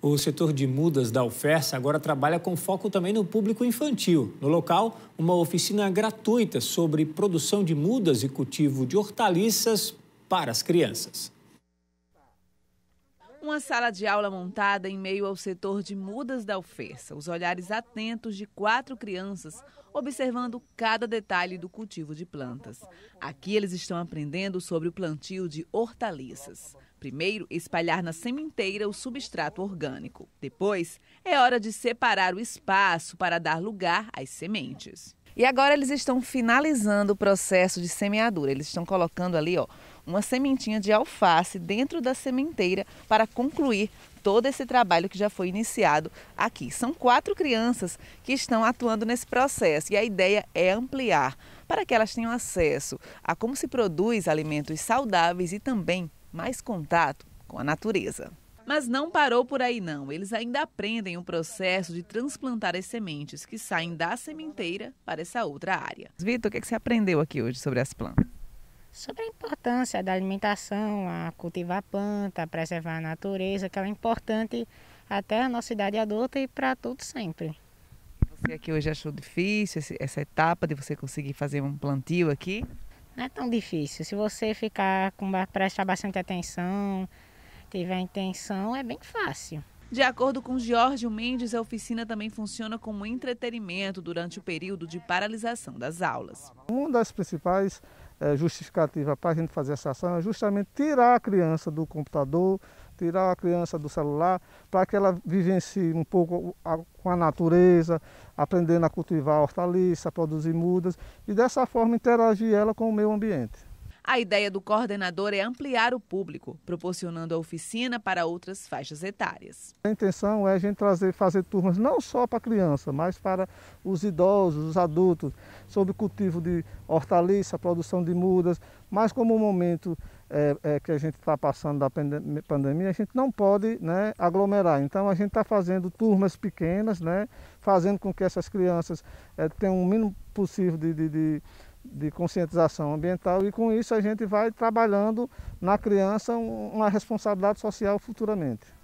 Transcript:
O setor de mudas da UFES agora trabalha com foco também no público infantil. No local, uma oficina gratuita sobre produção de mudas e cultivo de hortaliças para as crianças. Uma sala de aula montada em meio ao setor de mudas da UFES. Os olhares atentos de quatro crianças observando cada detalhe do cultivo de plantas. Aqui eles estão aprendendo sobre o plantio de hortaliças. Primeiro, espalhar na sementeira o substrato orgânico. Depois, é hora de separar o espaço para dar lugar às sementes. E agora eles estão finalizando o processo de semeadura. Eles estão colocando ali, ó, uma sementinha de alface dentro da sementeira para concluir todo esse trabalho que já foi iniciado aqui. São quatro crianças que estão atuando nesse processo e a ideia é ampliar para que elas tenham acesso a como se produz alimentos saudáveis e também mais contato com a natureza. Mas não parou por aí não. Eles ainda aprendem o processo de transplantar as sementes que saem da sementeira para essa outra área. Vitor, o que, é você aprendeu aqui hoje sobre as plantas? Sobre a importância da alimentação, a cultivar a planta, a preservar a natureza, que ela é importante até a nossa idade adulta e para tudo sempre. Você aqui hoje achou difícil essa etapa de você conseguir fazer um plantio aqui? Não é tão difícil. Se você ficar com prestar bastante atenção, tiver intenção, é bem fácil. De acordo com Jorge Mendes, a oficina também funciona como entretenimento durante o período de paralisação das aulas. Uma das principais é, justificativa para a gente fazer essa ação é justamente tirar a criança do computador, tirar a criança do celular, para que ela vivencie um pouco a, com a natureza, aprendendo a cultivar hortaliças, a produzir mudas e dessa forma interagir ela com o meio ambiente. A ideia do coordenador é ampliar o público, proporcionando a oficina para outras faixas etárias. A intenção é a gente trazer, fazer turmas não só para criança, mas para os idosos, os adultos, sobre cultivo de hortaliça, produção de mudas, mas como o momento é, é, que a gente está passando da pandemia, a gente não pode né, aglomerar. Então a gente está fazendo turmas pequenas, né, fazendo com que essas crianças é, tenham o mínimo possível de, de, de de conscientização ambiental e com isso a gente vai trabalhando na criança uma responsabilidade social futuramente.